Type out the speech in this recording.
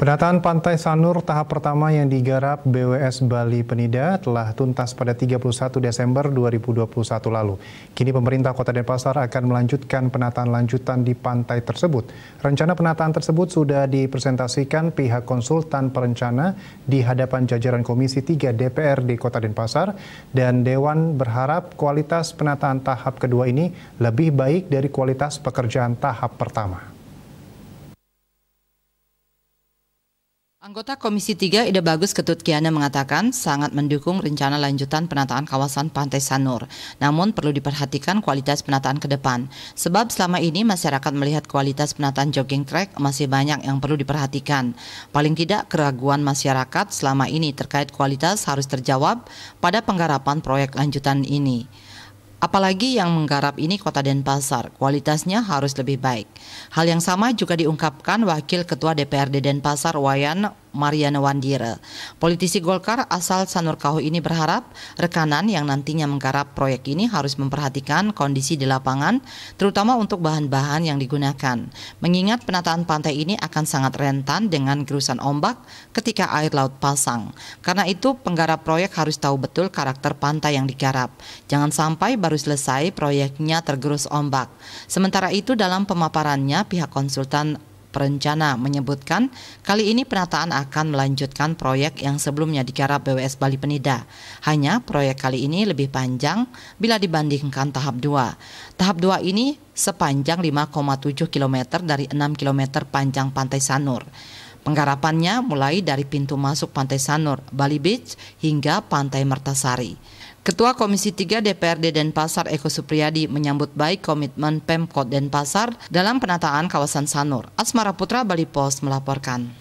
Penataan Pantai Sanur tahap pertama yang digarap BWS Bali Penida telah tuntas pada 31 Desember 2021 lalu. Kini pemerintah Kota Denpasar akan melanjutkan penataan lanjutan di pantai tersebut. Rencana penataan tersebut sudah dipresentasikan pihak konsultan perencana di hadapan jajaran Komisi 3 di Kota Denpasar dan Dewan berharap kualitas penataan tahap kedua ini lebih baik dari kualitas pekerjaan tahap pertama. Anggota Komisi 3 Ida Bagus Ketut Kiana mengatakan sangat mendukung rencana lanjutan penataan kawasan Pantai Sanur. Namun perlu diperhatikan kualitas penataan ke depan. Sebab selama ini masyarakat melihat kualitas penataan jogging track masih banyak yang perlu diperhatikan. Paling tidak keraguan masyarakat selama ini terkait kualitas harus terjawab pada penggarapan proyek lanjutan ini. Apalagi yang menggarap ini kota Denpasar, kualitasnya harus lebih baik. Hal yang sama juga diungkapkan Wakil Ketua DPRD Denpasar Wayan Mariana Wandira, Politisi Golkar asal Sanurkahu ini berharap rekanan yang nantinya menggarap proyek ini harus memperhatikan kondisi di lapangan, terutama untuk bahan-bahan yang digunakan. Mengingat penataan pantai ini akan sangat rentan dengan gerusan ombak ketika air laut pasang. Karena itu penggarap proyek harus tahu betul karakter pantai yang digarap. Jangan sampai baru selesai proyeknya tergerus ombak. Sementara itu dalam pemaparannya pihak konsultan Perencana menyebutkan kali ini penataan akan melanjutkan proyek yang sebelumnya digarap BWS Bali Penida. Hanya proyek kali ini lebih panjang bila dibandingkan tahap 2. Tahap 2 ini sepanjang 5,7 km dari 6 km panjang Pantai Sanur. Penggarapannya mulai dari pintu masuk Pantai Sanur, Bali Beach hingga Pantai Mertasari. Ketua Komisi 3 DPRD Denpasar Eko Supriyadi menyambut baik komitmen Pemkot Denpasar dalam penataan kawasan Sanur. Asmara Putra Bali Post melaporkan.